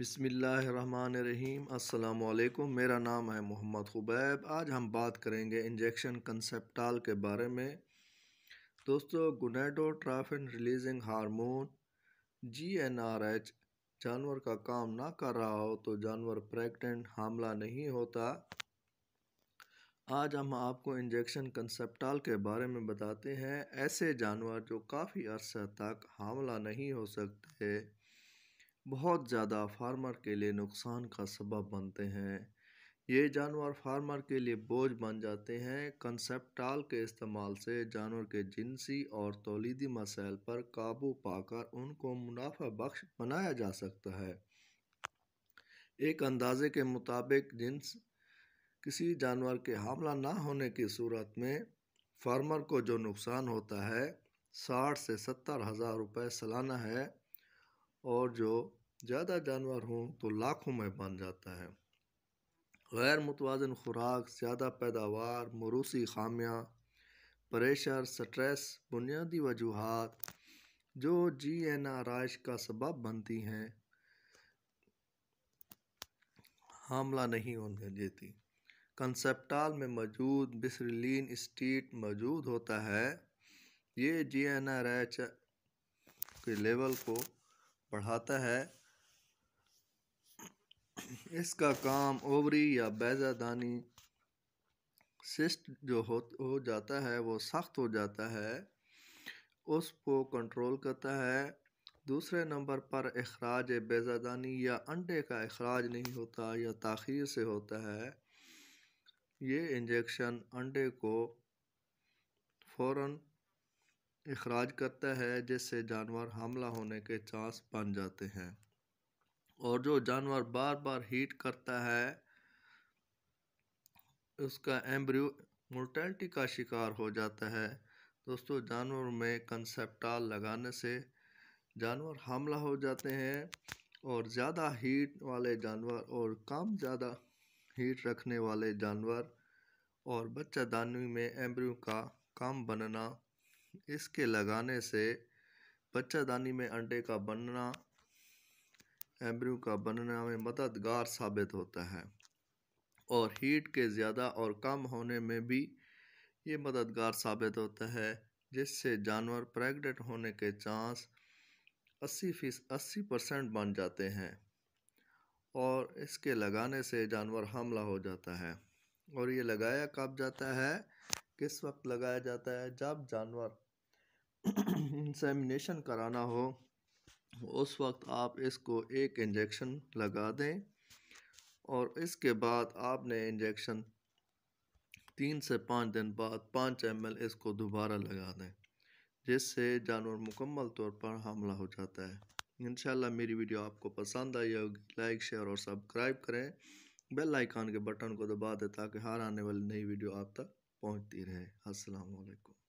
बिसमीम् अल्लाम मेरा नाम है मोहम्मद खुबैब आज हम बात करेंगे इंजेक्शन कंसेप्टाल के बारे में दोस्तों gonadotropin releasing hormone G N R H जानवर का काम ना कर रहा हो तो जानवर प्रेग्नेंट हमला नहीं होता आज हम आपको इंजेक्शन कंसेप्टाल के बारे में बताते हैं ऐसे जानवर जो काफ़ी अरसा तक हमला नहीं हो सकते बहुत ज़्यादा फार्मर के लिए नुकसान का सबब बनते हैं ये जानवर फार्मर के लिए बोझ बन जाते हैं कंसेप्टाल के इस्तेमाल से जानवर के जिनसी और तोलीदी मसाइल पर काबू पाकर उनको मुनाफा बख्श बनाया जा सकता है एक अंदाजे के मुताबिक जिन्स किसी जानवर के हमला ना होने की सूरत में फार्मर को जो नुकसान होता है साठ से सत्तर हज़ार रुपये सालाना है और जो ज़्यादा जानवर हों तो लाखों में बन जाता है गैर मुतवाजन खुराक ज़्यादा पैदावार मरूसी खामियाँ प्रेशर स्ट्रेस बुनियादी वजूहत जो जी एन आरइश का सबब बनती हैं हमला नहीं होने देती कंसेप्टाल में मौजूद बिसरीलिन स्टीट मौजूद होता है ये जी एन आर एच के लेवल को बढ़ाता है इसका काम ओवरी या बैजादानी सिस्ट जो हो हो जाता है वो सख्त हो जाता है उसको कंट्रोल करता है दूसरे नंबर पर अखराज बेजादानी या अंडे का अखराज नहीं होता या तखिर से होता है ये इंजेक्शन अंडे को फ़ौर अखराज करता है जिससे जानवर हमला होने के चांस बन जाते हैं और जो जानवर बार बार हीट करता है उसका एम्ब्रियो मोर्टैलिटी का शिकार हो जाता है दोस्तों जानवर में कंसेप्टाल लगाने से जानवर हमला हो जाते हैं और ज़्यादा हीट वाले जानवर और कम ज़्यादा हीट रखने वाले जानवर और बच्चादानी में एम्ब्रियो का कम बनना इसके लगाने से बच्चादानी में अंडे का बनना एम्ब्रियो का बनना में मददगार साबित होता है और हीट के ज़्यादा और कम होने में भी ये मददगार साबित होता है जिससे जानवर प्रेग्नेंट होने के चांस अस्सी फीस अस्सी परसेंट बन जाते हैं और इसके लगाने से जानवर हमला हो जाता है और ये लगाया कब जाता है किस वक्त लगाया जाता है जब जानवर इंसेमिनेशन कराना हो उस वक्त आप इसको एक इंजेक्शन लगा दें और इसके बाद आपने इंजेक्शन तीन से पाँच दिन बाद पाँच एम इसको दोबारा लगा दें जिससे जानवर मुकम्मल तौर पर हमला हो जाता है इन मेरी वीडियो आपको पसंद आई होगी लाइक शेयर और सब्सक्राइब करें बेल आइकान के बटन को दबा दें ताकि हर आने वाली नई वीडियो आप तक पहुंचती रहे अस्सलाम वालेकुम